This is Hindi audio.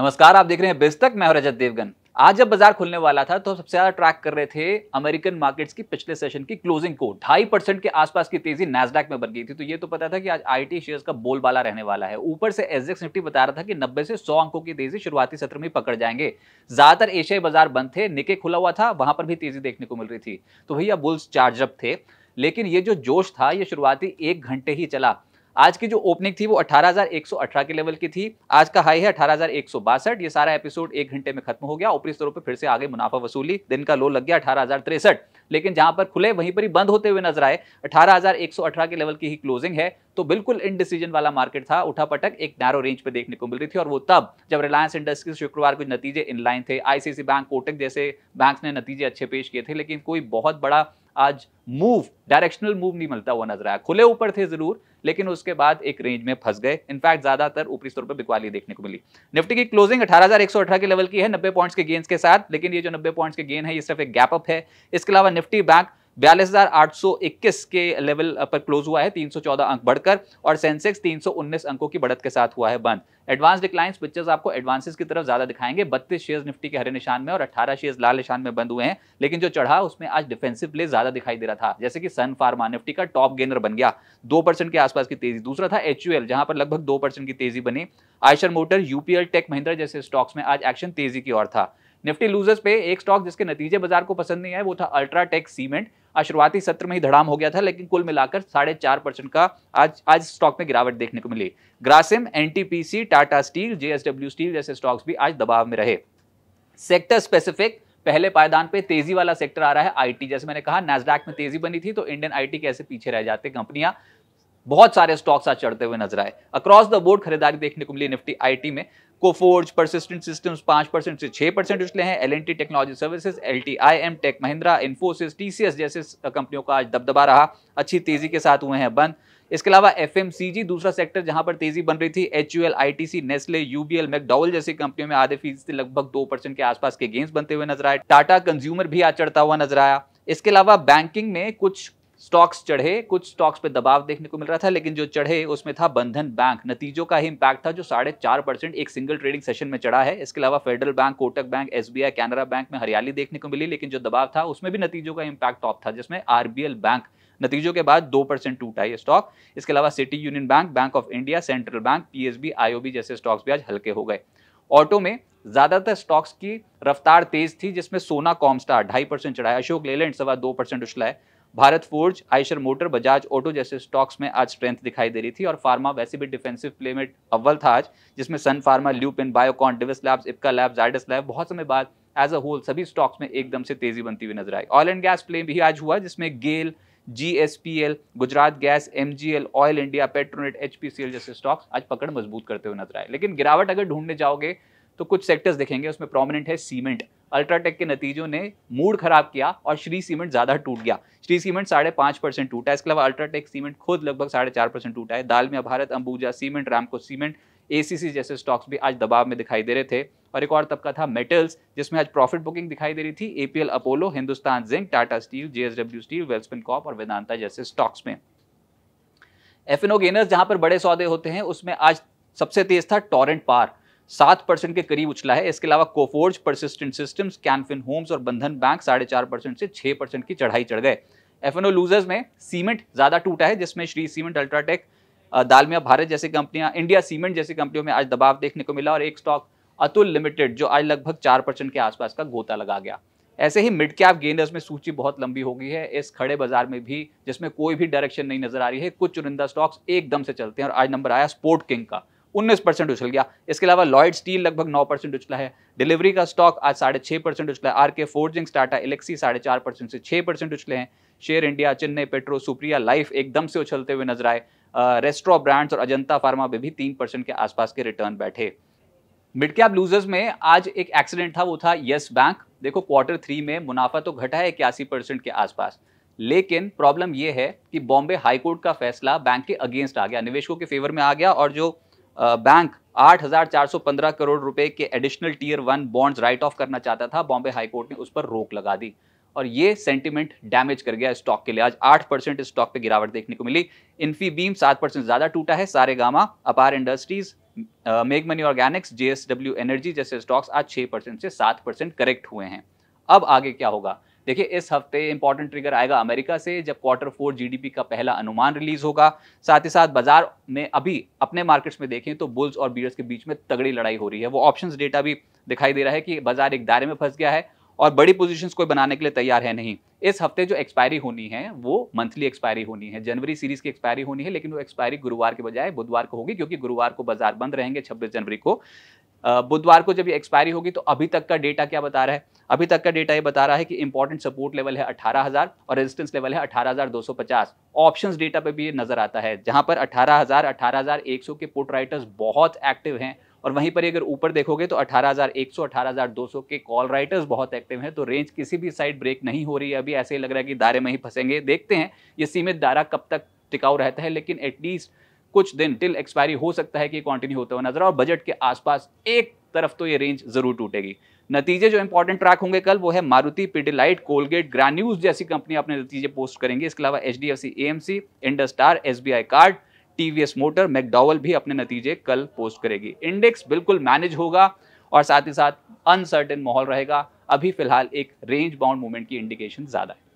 नमस्कार आप देख रहे हैं बेस्तक मैं रजत देवगन आज जब बाजार खुलने वाला था तो सबसे ज्यादा ट्रैक कर रहे थे अमेरिकन मार्केट्स की पिछले सेशन की क्लोजिंग को ढाई परसेंट के आसपास की तेजी नैसडैक में बन गई थी तो ये तो पता था कि आज आईटी शेयर्स का बोलबाला रहने वाला है ऊपर से एसजेक्स निफ्टी बता रहा था कि नब्बे से सौ अंकों की तेजी शुरुआती सत्र में पकड़ जाएंगे ज्यादातर एशियाई बाजार बंद थे निके खुला हुआ था वहां पर भी तेजी देखने को मिल रही थी तो भैया बुल्स चार्जअप थे लेकिन ये जो जोश था ये शुरुआती एक घंटे ही चला आज की जो ओपनिंग थी वो 18,118 के लेवल की थी आज का हाई है अठारह ये सारा एपिसोड एक घंटे में खत्म हो गया ऊपरी स्तरों पर फिर से आगे मुनाफा वसूली दिन का लो लग गया अठारह लेकिन जहां पर खुले वहीं पर ही बंद होते हुए नजर आए अठारह के लेवल की ही क्लोजिंग है तो बिल्कुल इनडिसीजन वाला मार्केट था उठा पटक एक नैरो रेंज पे देखने को मिल रही थी और वो तब जब रिलायंस इंडस्ट्रीज शुक्रवार को नतीजे इनलाइन थे आईसीसी बैंक कोटक जैसे बैंक ने नतीजे अच्छे पेश किए थे लेकिन कोई बहुत बड़ा आज मूव डायरेक्शनल मूव नहीं मिलता हुआ नजर आया खुले ऊपर थे जरूर लेकिन उसके बाद एक रेंज में फंस गए इनफैक्ट ज्यादातर ऊपरी स्तर पर बिकवाली देखने को मिली निफ्टी की क्लोजिंग 18,118 के लेवल की है 90 पॉइंट्स के गेंस के साथ लेकिन ये जो 90 पॉइंट्स के गेन है ये सिर्फ एक गैप अप है इसके अलावा निफ्टी बैंक बयालीस के लेवल uh, पर क्लोज हुआ है 314 अंक बढ़कर और सेंसेक्स 319 अंकों की बढ़त के साथ हुआ है बंद एडवांस डिक्लाइंस पिक्चर्स आपको एडवांसेस की तरफ ज्यादा दिखाएंगे बत्तीस शेयर निफ्टी के हरे निशान में और 18 शेयर लाल निशान में बंद हुए हैं लेकिन जो चढ़ा उसमें आज डिफेंसिव प्ले ज्यादा दिखाई दे रहा था जैसे कि सन फार्मा निफ्टी का टॉप गेनर बन गया दो परसेंट के आसपास की तेजी दूसरा था एच जहां पर लगभग दो परसेंट की तेजी बनी Eicher motor UPL tech Mahindra जैसे स्टॉक्स में आज एक्शन तेजी की और था निफ्टी लूजर्स पे एक स्टॉक जिसके नतीजे बाजार को पसंद नहीं है वो था अल्ट्रा टेक सीमेंट आज शुरुआती सत्र में ही धड़ाम हो गया था लेकिन कुल मिलाकर साढ़े चार परसेंट का आज आज स्टॉक में गिरावट देखने को मिली Grasim NTPC Tata steel JSW steel जैसे स्टॉक्स भी आज दबाव में रहे सेक्टर स्पेसिफिक पहले पायदान पे तेजी वाला सेक्टर आ रहा है आईटी जैसे मैंने कहा नेस्डैक में तेजी बनी थी तो इंडियन आईटी कैसे पीछे रह जाते कंपनियां बहुत सारे स्टॉक्स आज चढ़ते हुए नजर आए अक्रॉस द बोर्ड खरीदारी देखने को मिली निफ्टी आईटी में कोफोर्ज परसिस्टेंट सिस्टम्स पांच परसेंट से छह परसेंट पिछले हैं L technology services L tech Mahindra Infosys TCS जैसे कंपनियों का आज दबदबा रहा अच्छी तेजी के साथ हुए हैं बंद इसके अलावा एफ दूसरा सेक्टर जहां पर तेजी बन रही थी H U L I T C Nestle UBL McDowell जैसी कंपनियों में आधे फीसद से लगभग दो परसेंट के आसपास के गेंस बनते हुए नजर आए टाटा कंज्यूमर भी आज चढ़ता हुआ नजर आया इसके अलावा बैंकिंग में कुछ स्टॉक्स चढ़े कुछ स्टॉक्स पे दबाव देखने को मिल रहा था लेकिन जो चढ़े उसमें था बंधन बैंक नतीजों का ही इम्पैक्ट था जो साढ़े चार परसेंट एक सिंगल ट्रेडिंग सेशन में चढ़ा है इसके अलावा फेडरल बैंक कोटक बैंक एस कैनरा बैंक में हरियाली देखने को मिली लेकिन जो दबाव था उसमें भी नतीजों का इम्पैक्ट टॉप था जिसमें आरबीएल बैंक नतीजों के बाद दो परसेंट टूटा ये स्टॉक इसके अलावा city union bank bank of India central bank PSB IOB जैसे स्टॉक्स भी आज हल्के हो गए ऑटो में ज्यादातर स्टॉक्स की रफ्तार तेज थी जिसमें सोना कॉमस्टार ढाई परसेंट चढ़ाया अशोक लेलैंड सवा दो परसेंट उछला है Bharat forge Eicher motor Bajaj auto जैसे स्टॉक्स में आज स्ट्रेंथ दिखाई दे रही थी और फार्मा वैसे भी डिफेंसिव प्ले में अव्वल था आज जिसमें sun pharma Lupin Biocon Divis labs Ipca lab Zydus lab बहुत समय बाद एज अ होल सभी स्टॉक्स में एकदम से तेजी बनती हुई नजर आई ऑयल एंड गैस प्ले भी आज हुआ जिसमें GAIL GSPL Gujarat gas MGL oil India Petronet HPCL जैसे स्टॉक्स आज पकड़ मजबूत करते हुए नजर आए लेकिन गिरावट अगर ढूंढने जाओगे तो कुछ सेक्टर्स देखेंगे उसमें प्रोमिनेंट है सीमेंट अल्ट्राटेक के नतीजों ने मूड खराब किया और श्री सीमेंट ज़्यादा टूट गया श्री सीमेंट साढ़े पांच परसेंट टूटा इसके अलावा अल्ट्राटेक सीमेंट खुद लगभग साढ़े चार परसेंट टूटा है दाल में Bharat Ambuja cement Ramco cement ACC जैसे स्टॉक्स भी आज दबाव में दिखाई दे रहे थे और एक और तबका था मेटल्स जिसमें आज प्रॉफिट बुकिंग दिखाई दे रही थी APL Apollo Hindustan zinc Tata steel JSW steel Welspun corp और वेदांता जैसे स्टॉक्स में एफ एन गेनर्स जहां पर बड़े सौदे होते हैं उसमें आज सबसे तेज था टॉरेंट पार सात परसेंट के करीब उछला है इसके अलावा Coforge persistent systems Canfin homes और बंधन बैंक साढ़े चार परसेंट से छः परसेंट की चढ़ाई चढ़ गए एफ लूजर्स में सीमेंट ज़्यादा टूटा है जिसमें श्री सीमेंट अल्ट्राटेक दालमिया भारत जैसी कंपनियां इंडिया सीमेंट जैसी कंपनियों में आज दबाव देखने को मिला और एक स्टॉक अतुल लिमिटेड जो आज लगभग चार परसेंट के आसपास का गोता लगा गया ऐसे ही मिड कैप गेनर्स में सूची बहुत लंबी हो गई है इस खड़े बाजार में भी जिसमें कोई भी डायरेक्शन नहीं नजर आ रही है कुछ चुनिंदा स्टॉक्स एकदम से चलते हैं और आज नंबर आया स्पोर्ट किंग का उन्नीस परसेंट उछल गया इसके अलावा लॉयड स्टील लगभग नौ परसेंट उछला है डिलीवरी का स्टॉक आज साढ़े छः परसेंट उछला है आर के फोर्जिंग टाटा इलेक्सी साढ़े चार परसेंट से छः परसेंट उछले हैं share India Chennai petro Supriya life एकदम से उछलते हुए नजर आए रेस्ट्रो ब्रांड्स और अजंता फार्मा में भी तीन परसेंट के आसपास के रिटर्न बैठे मिड कैप लूजर्स में आज एक एक्सीडेंट था वो था येस बैंक देखो क्वार्टर थ्री में मुनाफा तो घटा है इक्यासी परसेंट के आसपास लेकिन प्रॉब्लम यह है कि बॉम्बे हाईकोर्ट का फैसला बैंक के अगेंस्ट आ गया निवेशकों के फेवर में आ गया और जो बैंक 8,415 करोड़ रुपए के additional tier one bonds write off करना चाहता था बॉम्बे हाईकोर्ट ने उस पर रोक लगा दी और ये सेंटिमेंट डैमेज कर गया स्टॉक के लिए आज आठ परसेंट स्टॉक पे गिरावट देखने को मिली इन्फी बीम सात परसेंट ज़्यादा टूटा है सारे गामा अपार इंडस्ट्रीज मेक मनी ऑर्गेनिक्स जेएसडब्ल्यू एनर्जी जैसे स्टॉक्स आज छह परसेंट से सात परसेंट करेक्ट हुए हैं अब आगे क्या होगा देखिए इस हफ्ते इंपॉर्टेंट ट्रिगर आएगा अमेरिका से जब क्वार्टर फोर जीडीपी का पहला अनुमान रिलीज होगा साथ ही साथ बाजार में अभी अपने मार्केट्स में देखें तो बुल्स और बीयर्स के बीच में तगड़ी लड़ाई हो रही है वो ऑप्शंस डेटा भी दिखाई दे रहा है कि बाजार एक दायरे में फंस गया है और बड़ी पोजिशन कोई बनाने के लिए तैयार है नहीं इस हफ्ते जो एक्सपायरी होनी है वो मंथली एक्सपायरी होनी है जनवरी सीरीज की एक्सपायरी होनी है लेकिन वो एक्सपायरी गुरुवार के बजाय बुधवार को होगी क्योंकि गुरुवार को बाजार बंद रहेंगे 26 जनवरी को बुधवार को जब ये एक्सपायरी होगी तो अभी तक का डेटा क्या बता रहा है अभी तक का डेटा ये बता रहा है कि इंपॉर्टेंट सपोर्ट लेवल है 18,000 और रेजिस्टेंस लेवल है 18,250 ऑप्शंस डेटा पे भी ये नजर आता है जहां पर 18,000 18,100 के पुट राइटर्स बहुत एक्टिव हैं और वहीं पर अगर ऊपर देखोगे तो 18,100 18,200 के कॉल राइटर्स बहुत एक्टिव हैं तो रेंज किसी भी साइड ब्रेक नहीं हो रही है अभी ऐसे ही लग रहा है कि दायरे में ही फंसेंगे देखते हैं ये सीमित दायरा कब तक टिकाऊ रहता है लेकिन एटलीस्ट कुछ दिन टिल एक्सपायरी हो सकता है कि कंटिन्यू होता हुआ नजर और बजट के आसपास एक तरफ तो ये रेंज जरूर टूटेगी नतीजे जो इंपॉर्टेंट ट्रैक होंगे कल वो है मारुति पिडिलाइट कोलगेट ग्रान्यूज जैसी कंपनी अपने नतीजे पोस्ट करेंगे इसके अलावा H D F C M C Indostar S B I card TVS motor McDowell भी अपने नतीजे कल पोस्ट करेगी इंडेक्स बिल्कुल मैनेज होगा और साथ ही साथ अनसर्टेन माहौल रहेगा अभी फिलहाल एक रेंज बाउंड मूवमेंट की इंडिकेशन ज्यादा है